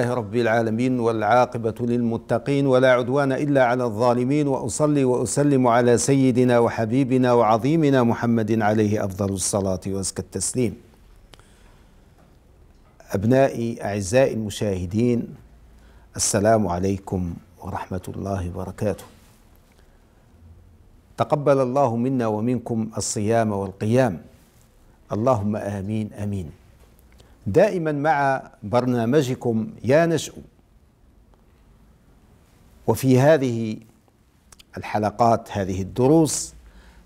الله رب العالمين والعاقبة للمتقين ولا عدوان إلا على الظالمين وأصلي وأسلم على سيدنا وحبيبنا وعظيمنا محمد عليه أفضل الصلاة وأزكى التسليم أبنائي أعزائي المشاهدين السلام عليكم ورحمة الله وبركاته تقبل الله منا ومنكم الصيام والقيام اللهم آمين آمين دائما مع برنامجكم يا نشأ وفي هذه الحلقات هذه الدروس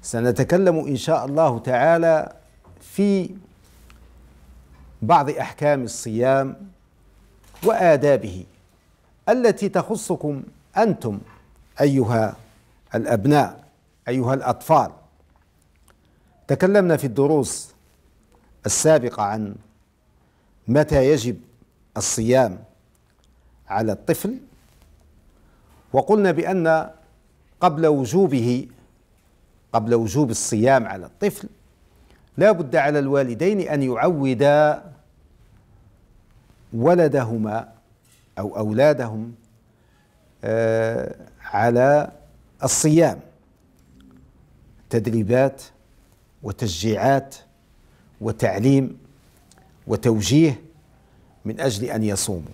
سنتكلم ان شاء الله تعالى في بعض احكام الصيام وادابه التي تخصكم انتم ايها الابناء ايها الاطفال تكلمنا في الدروس السابقه عن متى يجب الصيام على الطفل وقلنا بأن قبل وجوبه قبل وجوب الصيام على الطفل لا بد على الوالدين أن يعودا ولدهما أو أولادهم آه، على الصيام تدريبات وتشجيعات وتعليم وتوجيه من اجل ان يصوموا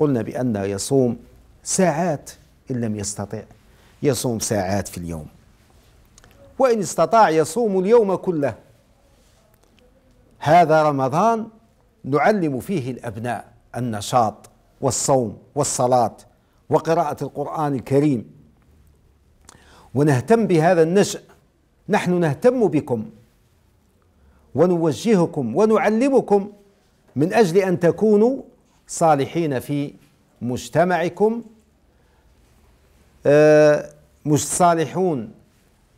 قلنا بان يصوم ساعات ان لم يستطع يصوم ساعات في اليوم وان استطاع يصوم اليوم كله هذا رمضان نعلم فيه الابناء النشاط والصوم والصلاه وقراءه القران الكريم ونهتم بهذا النشأ نحن نهتم بكم ونوجهكم ونعلمكم من اجل ان تكونوا صالحين في مجتمعكم آه، صالحون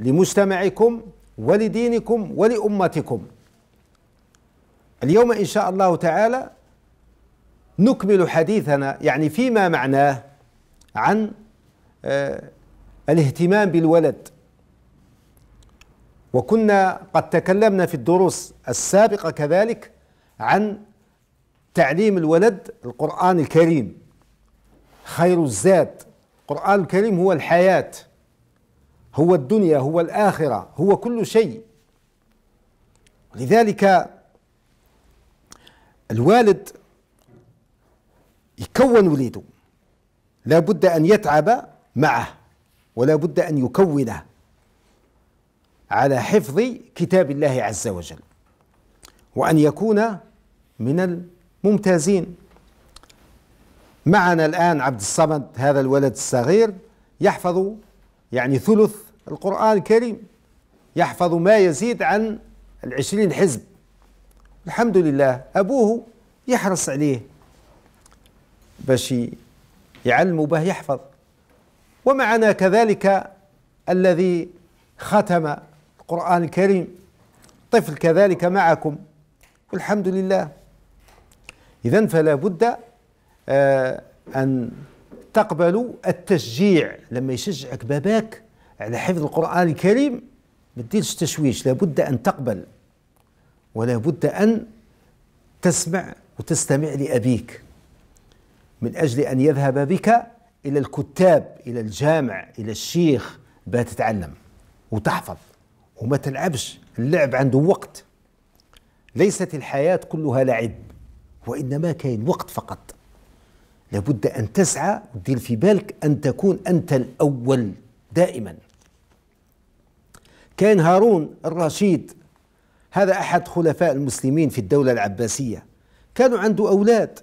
لمجتمعكم ولدينكم ولامتكم اليوم ان شاء الله تعالى نكمل حديثنا يعني فيما معناه عن آه، الاهتمام بالولد وكنا قد تكلمنا في الدروس السابقة كذلك عن تعليم الولد القرآن الكريم خير الزاد القرآن الكريم هو الحياة هو الدنيا هو الآخرة هو كل شيء لذلك الوالد يكون وليده لا بد أن يتعب معه ولا بد أن يكونه على حفظ كتاب الله عز وجل وأن يكون من الممتازين معنا الآن عبد الصمد هذا الولد الصغير يحفظ يعني ثلث القرآن الكريم يحفظ ما يزيد عن العشرين حزب الحمد لله أبوه يحرص عليه باش يعلم به يحفظ ومعنا كذلك الذي ختم القرآن الكريم طفل كذلك معكم والحمد لله إذا فلا بد آه، أن تقبلوا التشجيع لما يشجعك باباك على حفظ القرآن الكريم ما تديرش تشويش لابد أن تقبل ولا بد أن تسمع وتستمع لأبيك من أجل أن يذهب بك إلى الكتاب إلى الجامع إلى الشيخ بتتعلم وتحفظ وما تلعبش اللعب عنده وقت ليست الحياة كلها لعب وإنما كاين وقت فقط لابد أن تسعى ودير في بالك أن تكون أنت الأول دائما كان هارون الرشيد هذا أحد خلفاء المسلمين في الدولة العباسية كانوا عنده أولاد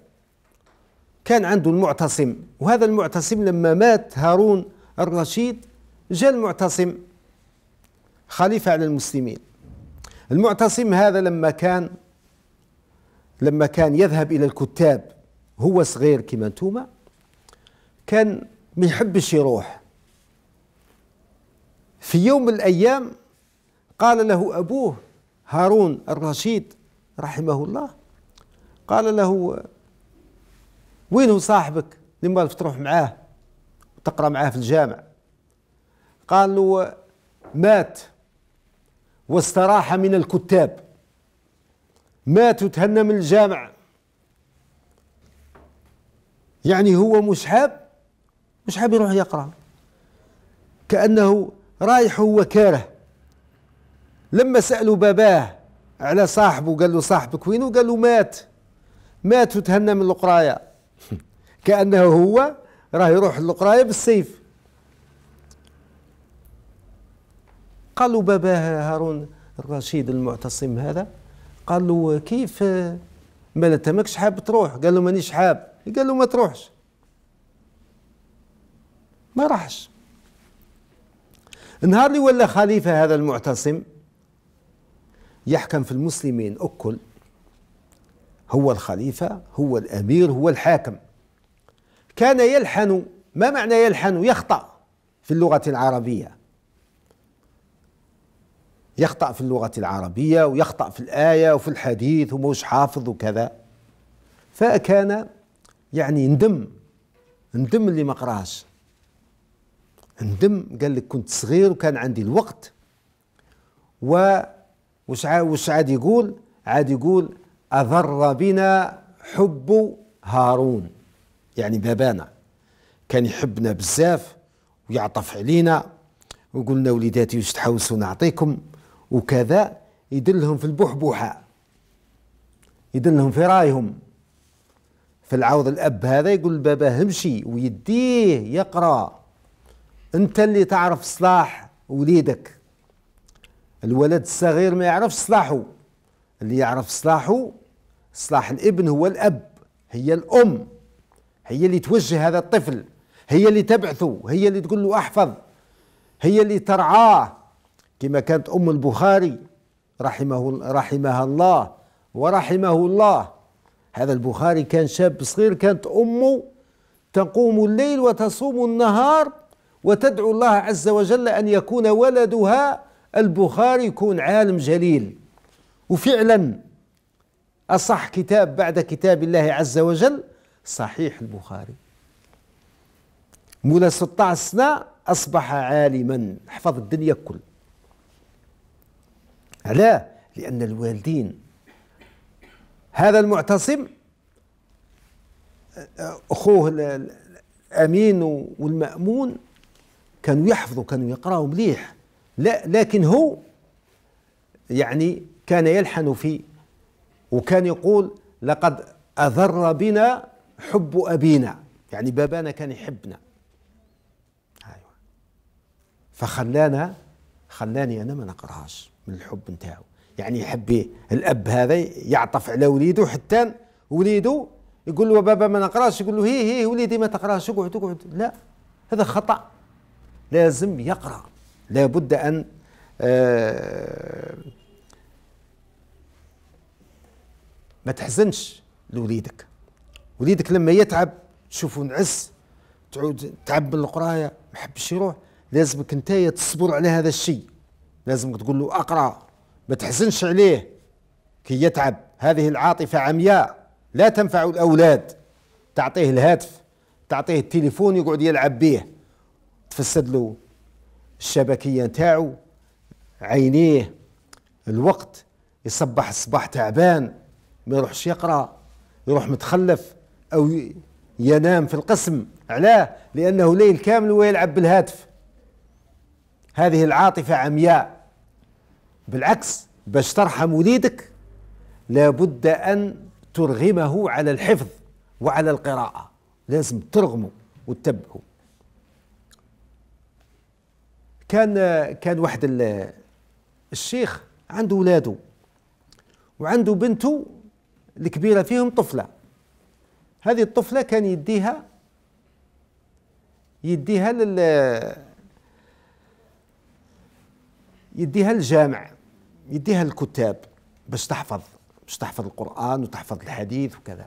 كان عنده المعتصم وهذا المعتصم لما مات هارون الرشيد جاء المعتصم خليفة على المسلمين المعتصم هذا لما كان لما كان يذهب إلى الكتاب هو صغير كما انتوما كان ما يحبش يروح في يوم من الأيام قال له أبوه هارون الرشيد رحمه الله قال له وين هو صاحبك لما تروح معاه تقرأ معاه في الجامع قال له مات واستراح من الكتاب مات وتهنى من الجامع يعني هو مش حاب مش حاب يروح يقرا كانه رايح هو كاره لما سالوا باباه على صاحبه قال له صاحبك وينو قال له مات مات وتهنى من القرايه كانه هو راه يروح للقرايه بالسيف قالوا بابا هارون الرشيد المعتصم هذا قال له كيف ما انت ماكش حاب تروح قال له مانيش حاب قال له ما تروحش ما راحش النهار اللي ولا خليفه هذا المعتصم يحكم في المسلمين أكل هو الخليفة هو الأمير هو الحاكم كان يلحن ما معنى يلحن يخطأ في اللغة العربية يخطأ في اللغة العربية ويخطأ في الآية وفي الحديث ومش حافظ وكذا فكان يعني ندم ندم اللي ما قراش ندم قال لك كنت صغير وكان عندي الوقت و وش وش عاد يقول عاد يقول أضر بنا حب هارون يعني بابانا كان يحبنا بزاف ويعطف علينا وقلنا وليداتي واش تحوسوا نعطيكم وكذا يدلهم في البحبوحة يدلهم في رايهم في العوض الأب هذا يقول لباباه امشي ويديه يقرأ أنت اللي تعرف صلاح وليدك الولد الصغير ما يعرف صلاحه اللي يعرف صلاحه صلاح الابن هو الأب هي الأم هي اللي توجه هذا الطفل هي اللي تبعثه هي اللي تقول له احفظ هي اللي ترعاه كما كانت أم البخاري رحمه رحمها الله ورحمه الله هذا البخاري كان شاب صغير كانت أمه تقوم الليل وتصوم النهار وتدعو الله عز وجل أن يكون ولدها البخاري يكون عالم جليل وفعلا أصح كتاب بعد كتاب الله عز وجل صحيح البخاري مولى 16 سنة أصبح عالما حفظ الدنيا كلها علاه لأن الوالدين هذا المعتصم أخوه الأمين والمأمون كانوا يحفظوا كانوا يقرأوا مليح لا لكن هو يعني كان يلحن في وكان يقول لقد أذر بنا حب أبينا يعني بابانا كان يحبنا أيوة فخلانا خلاني أنا ما نقرأهاش من الحب نتاعو يعني يحب إيه؟ الاب هذا يعطف على وليده حتى وليده يقول له بابا ما نقراش يقول له هي هي وليدي ما تقراش اقعد اقعد لا هذا خطا لازم يقرا لابد ان آه ما تحزنش لوليدك وليدك لما يتعب تشوفه نعس تعود تعب من القرايه ما حبش يروح لازمك انت تصبر على هذا الشيء لازمك تقول له اقرا ما تحزنش عليه كي يتعب هذه العاطفه عمياء لا تنفع الاولاد تعطيه الهاتف تعطيه التليفون يقعد يلعب به تفسد له الشبكيه نتاعو عينيه الوقت يصبح الصباح تعبان ما يروحش يقرا يروح متخلف او ينام في القسم علاه لانه ليل كامل ويلعب بالهاتف هذه العاطفه عمياء بالعكس باش ترحم وليدك لابد أن ترغمه على الحفظ وعلى القراءة لازم ترغمه وتتبعه كان كان واحد الشيخ عنده ولاده وعنده بنته الكبيرة فيهم طفلة هذه الطفلة كان يديها يديها لل يديها الجامع يديها الكتاب باش تحفظ باش تحفظ القرآن وتحفظ الحديث وكذا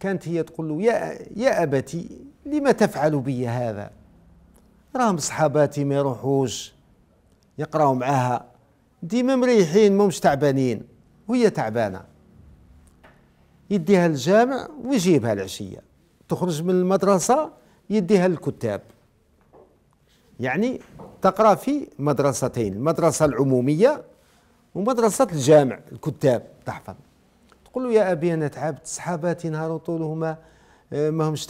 كانت هي تقول له يا يا أبتي لما تفعل بي هذا راهم صحاباتي ما يروحوش يقراو معاها ديما مريحين مهمش تعبانين وهي تعبانة يديها الجامع ويجيبها العشية تخرج من المدرسة يديها الكتاب يعني تقرا في مدرستين المدرسه العموميه ومدرسه الجامع الكتاب تحفظ تقول له يا ابي انا تعبت صحاباتي نهار طول هما آه، ما همش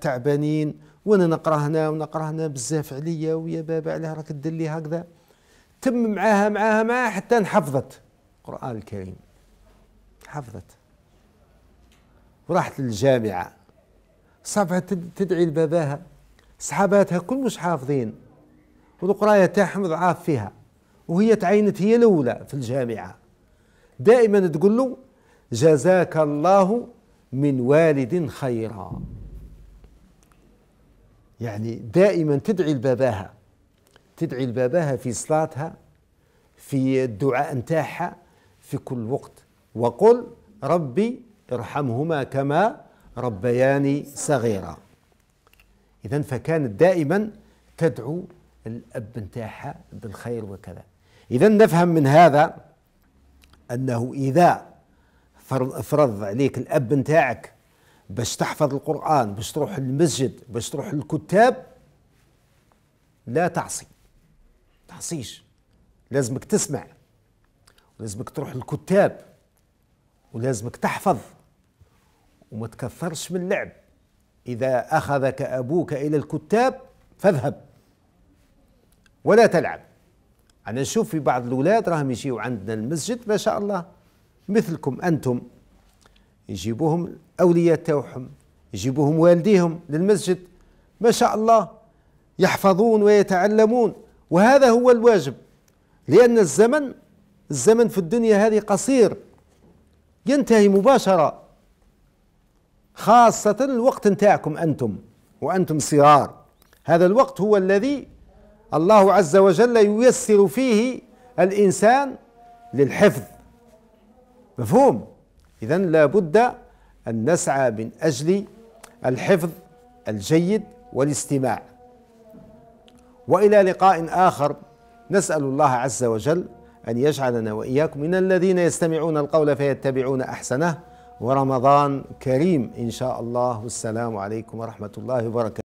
تعبانين وانا نقرا هنا ونقرا هنا بزاف عليا ويا بابا علاه راك تدلي هكذا تم معاها معاها معاها حتى انحفظت القران الكريم حفظت وراحت للجامعه صعبها تدعي لباباها صحاباتها كل مش حافظين والقرايه تاعهم ضعاف فيها وهي تعينت هي الاولى في الجامعه دائما تقول له جزاك الله من والد خيرا يعني دائما تدعي لباباها تدعي لباباها في صلاتها في الدعاء نتاعها في كل وقت وقل ربي ارحمهما كما ربياني صغيرا اذا فكانت دائما تدعو الأب نتاعها بالخير وكذا إذا نفهم من هذا أنه إذا فرض عليك الأب نتاعك باش تحفظ القرآن باش تروح للمسجد باش تروح للكتاب لا تعصي تعصيش لازمك تسمع ولازمك تروح للكتاب ولازمك تحفظ وما تكثرش من اللعب إذا أخذك أبوك إلى الكتاب فاذهب ولا تلعب أنا نشوف في بعض الأولاد راهم يجيو عندنا المسجد ما شاء الله مثلكم أنتم يجيبوهم الأولياء تاعهم يجيبوهم والديهم للمسجد ما شاء الله يحفظون ويتعلمون وهذا هو الواجب لأن الزمن الزمن في الدنيا هذه قصير ينتهي مباشرة خاصة الوقت نتاعكم أنتم وأنتم صغار هذا الوقت هو الذي الله عز وجل ييسر فيه الإنسان للحفظ مفهوم إذا لابد أن نسعى من أجل الحفظ الجيد والاستماع وإلى لقاء آخر نسأل الله عز وجل أن يجعلنا وإياكم من الذين يستمعون القول فيتبعون أحسنه ورمضان كريم إن شاء الله والسلام عليكم ورحمة الله وبركاته